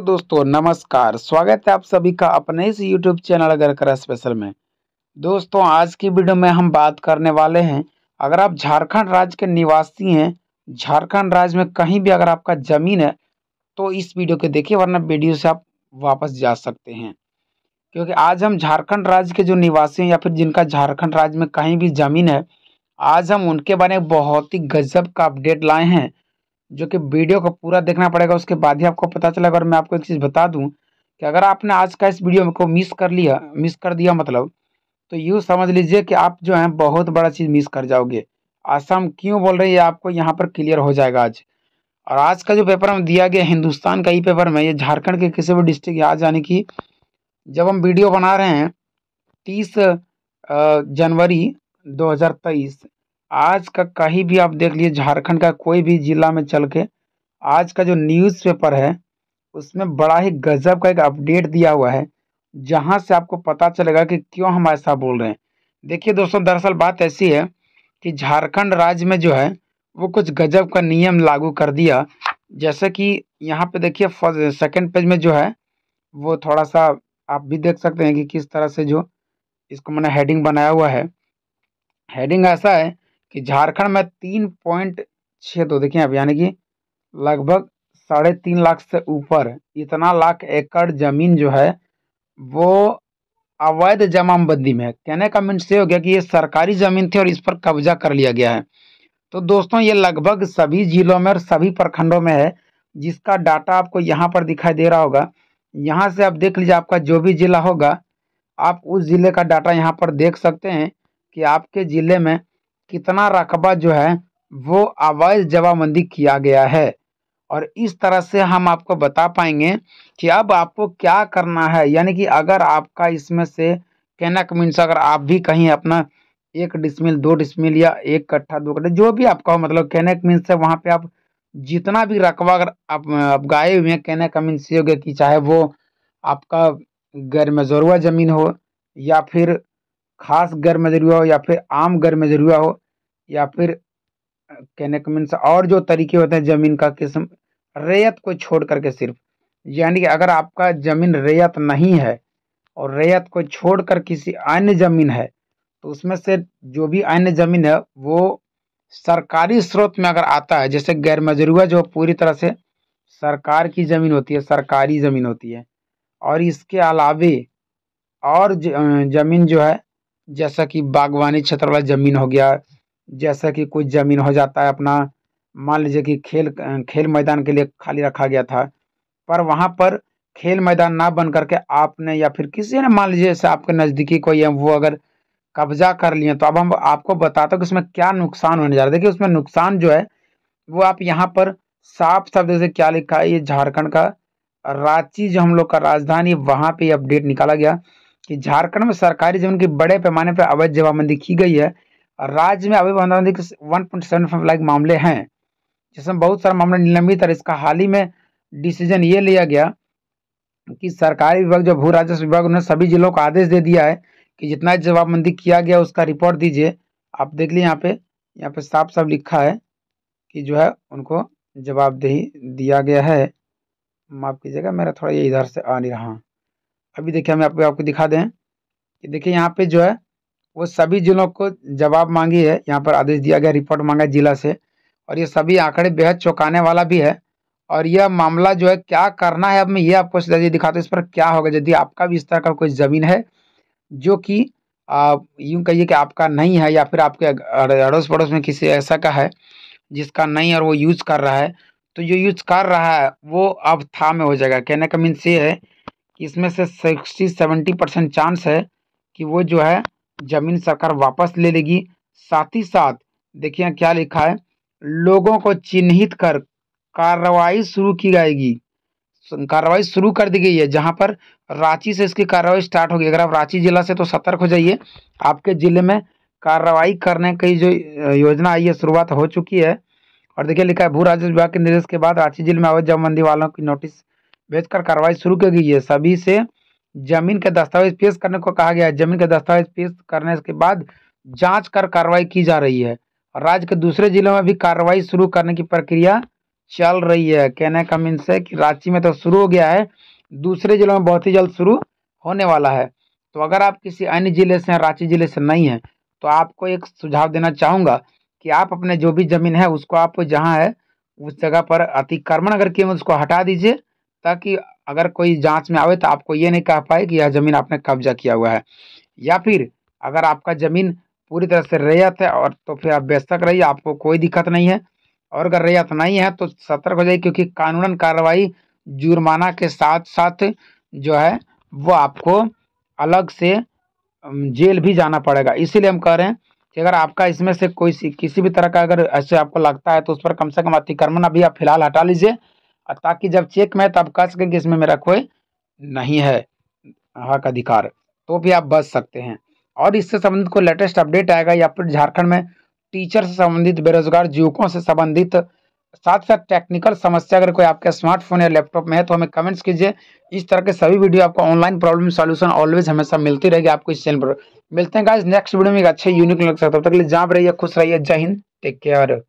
तो दोस्तों नमस्कार स्वागत है आप सभी का अपने इस यूट्यूब चैनल अगर करा स्पेशल में दोस्तों आज की वीडियो में हम बात करने वाले हैं अगर आप झारखंड राज्य के निवासी हैं झारखंड राज्य में कहीं भी अगर आपका ज़मीन है तो इस वीडियो को देखिए वरना वीडियो से आप वापस जा सकते हैं क्योंकि आज हम झारखंड राज्य के जो निवासी हैं या फिर जिनका झारखंड राज्य में कहीं भी ज़मीन है आज हम उनके बारे में बहुत ही गजब का अपडेट लाए हैं जो कि वीडियो को पूरा देखना पड़ेगा उसके बाद ही आपको पता चलेगा और मैं आपको एक चीज़ बता दूँ कि अगर आपने आज का इस वीडियो को मिस कर लिया मिस कर दिया मतलब तो यूँ समझ लीजिए कि आप जो है बहुत बड़ा चीज़ मिस कर जाओगे आसाम क्यों बोल रही है आपको यहाँ पर क्लियर हो जाएगा आज और आज का जो पेपर हम दिया गया हिंदुस्तान का ही पेपर में ये झारखंड के किसी भी डिस्ट्रिक्ट आज यानी कि जब हम वीडियो बना रहे हैं तीस जनवरी 2023 आज का कहीं भी आप देख लीजिए झारखंड का कोई भी ज़िला में चल के आज का जो न्यूज़पेपर है उसमें बड़ा ही गजब का एक अपडेट दिया हुआ है जहाँ से आपको पता चलेगा कि क्यों हम ऐसा बोल रहे हैं देखिए दोस्तों दरअसल बात ऐसी है कि झारखंड राज्य में जो है वो कुछ गजब का नियम लागू कर दिया जैसे कि यहाँ पे देखिए सेकेंड पेज में जो है वो थोड़ा सा आप भी देख सकते हैं कि किस तरह से जो इसको मैंने हेडिंग बनाया हुआ है हेडिंग ऐसा है कि झारखंड में तीन पॉइंट छः दो तो देखिए अब यानी कि लगभग साढ़े तीन लाख से ऊपर इतना लाख एकड़ जमीन जो है वो अवैध जमाबंदी में है कहने का मीन मतलब से हो गया कि ये सरकारी ज़मीन थी और इस पर कब्जा कर लिया गया है तो दोस्तों ये लगभग सभी जिलों में और सभी प्रखंडों में है जिसका डाटा आपको यहाँ पर दिखाई दे रहा होगा यहाँ से आप देख लीजिए आपका जो भी ज़िला होगा आप उस ज़िले का डाटा यहाँ पर देख सकते हैं कि आपके ज़िले में कितना रकबा जो है वो अवैध जवाबंदी किया गया है और इस तरह से हम आपको बता पाएंगे कि अब आपको क्या करना है यानी कि अगर आपका इसमें से कैनक मीन्स अगर आप भी कहीं अपना एक डिसमिल दो डिसमिल या एक कट्ठा दो कट्ठा जो भी आपका हो मतलब कैनक मीन्स से वहाँ पे आप जितना भी रकबा अगर आप, आप गाए हुए हैं कैनक मीन्स योग्य कि चाहे वो आपका गैर मजरुआ ज़मीन हो या फिर खास घर में ज़रिया हो या फिर आम घर में ज़रिया हो या फिर कहने का मीन और जो तरीके होते हैं ज़मीन का किस्म रेयत को छोड़ करके सिर्फ यानी कि अगर आपका ज़मीन रेयत नहीं है और रेयत को छोड़कर किसी अन्य ज़मीन है तो उसमें से जो भी अन्य ज़मीन है वो सरकारी स्रोत में अगर आता है जैसे गैर मजरूआ जो पूरी तरह से सरकार की ज़मीन होती है सरकारी ज़मीन होती है और इसके अलावे और ज़मीन जो है जैसा कि बागवानी क्षेत्र वाला ज़मीन हो गया जैसा कि कोई ज़मीन हो जाता है अपना मान लीजिए कि खेल खेल मैदान के लिए खाली रखा गया था पर वहाँ पर खेल मैदान ना बन करके आपने या फिर किसी ने मान लीजिए जैसे आपके नज़दीकी कोई है वो अगर कब्जा कर लिए तो अब हम आपको बताते हैं कि उसमें क्या नुकसान होने जा रहा है देखिए उसमें नुकसान जो है वो आप यहाँ पर साफ साफ जैसे क्या लिखा है ये झारखंड का रांची जो हम लोग का राजधानी वहाँ पर अपडेट निकाला गया कि झारखंड में सरकारी जमीन की बड़े पैमाने पर अवैध जमाबंदी की गई है और राज्य में अवैध जमाबंदी के one point seven five lakh मामले हैं जिसमें बहुत सारे मामले निलंबित और इसका हाल ही में डिसीजन ये लिया गया कि सरकारी विभाग जो भू राजस्व विभाग उन्होंने सभी जिलों को आदेश दे दिया है कि जितना जवाबबंदी किया गया उसका रिपोर्ट दीजिए आप देख लीजिए यहाँ पे यहाँ पे साफ साफ लिखा है कि जो है उनको जवाबदेही दिया गया है माफ़ कीजिएगा मेरा थोड़ा ये इधर से आ नहीं रहा अभी देखिए हम आपको आपको दिखा दें कि देखिए यहाँ पे जो है वो सभी जिलों को जवाब मांगी है यहाँ पर आदेश दिया गया रिपोर्ट मांगा जिला से और ये सभी आंकड़े बेहद चौंकाने वाला भी है और यह मामला जो है क्या करना है अब मैं ये आपको दिखाते दिखाता हूँ इस पर क्या होगा यदि आपका भी इस तरह का कोई ज़मीन है जो कि यूँ कहिए कि आपका नहीं है या फिर आपके अड़ोस पड़ोस में किसी ऐसा का है जिसका नहीं और वो यूज़ कर रहा है तो जो यूज़ कर रहा है वो अब था में हो जाएगा कहने का मीन्स ये है कि इसमें से सिक्सटी सेवेंटी परसेंट चांस है कि वो जो है ज़मीन सरकार वापस ले लेगी साथ ही साथ देखिए क्या लिखा है लोगों को चिन्हित कर कार्रवाई शुरू की जाएगी कार्रवाई शुरू कर दी गई है जहाँ पर रांची से इसकी कार्रवाई स्टार्ट होगी अगर आप रांची ज़िला से तो सतर्क हो जाइए आपके ज़िले में कार्रवाई करने की जो योजना आई है शुरुआत हो चुकी है और देखिए लिखा है भू राजस्व विभाग के निर्देश के बाद रांची जिले में अवैध जमबंदी वालों की नोटिस भेजकर कार्रवाई शुरू की गई है सभी से जमीन के दस्तावेज पेश करने को कहा गया है जमीन के दस्तावेज पेश करने के बाद जांच कर कार्रवाई की जा रही है राज्य के दूसरे जिलों में भी कार्रवाई शुरू करने की प्रक्रिया चल रही है कहने का मीन्स है कि रांची में तो शुरू हो गया है दूसरे जिलों में बहुत ही जल्द शुरू होने वाला है तो अगर आप किसी अन्य ज़िले से हैं रांची ज़िले से नहीं हैं तो आपको एक सुझाव देना चाहूँगा कि आप अपने जो भी ज़मीन है उसको आप जहाँ है उस जगह पर अतिक्रमण अगर किए उसको हटा दीजिए ताकि अगर कोई जांच में आवे तो आपको ये नहीं कह पाए कि यह ज़मीन आपने कब्जा किया हुआ है या फिर अगर आपका ज़मीन पूरी तरह से रैयत है और तो फिर आप बेशक रहिए आपको कोई दिक्कत नहीं है और अगर रैयत नहीं है तो सतर्क हो जाइए क्योंकि कानूनन कार्रवाई जुर्माना के साथ साथ जो है वो आपको अलग से जेल भी जाना पड़ेगा इसीलिए हम कह रहे हैं कि अगर आपका इसमें से कोई किसी भी तरह का अगर ऐसे आपको लगता है तो उस पर कम से कम अतिक्रमण अभी आप फिलहाल हटा लीजिए ताकि जब चेक में तब कह सके कि इसमें मेरा कोई नहीं है हक हाँ, अधिकार तो भी आप बच सकते हैं और इससे संबंधित कोई लेटेस्ट अपडेट आएगा या फिर झारखंड में टीचर से संबंधित बेरोजगार युवकों से संबंधित साथ साथ टेक्निकल समस्या अगर कोई आपके स्मार्टफोन या लैपटॉप में है तो हमें कमेंट्स कीजिए इस तरह के सभी वीडियो आपको ऑनलाइन प्रॉब्लम सॉल्यूशन ऑलवेज हमेशा मिलती रहेगी आपको इस चैनल पर मिलते हैं गाइज नेक्स्ट वीडियो में एक अच्छे यूनिक लग सकता है तब तक लिए जाप रहिए खुश रहिए जय हिंद टेक केयर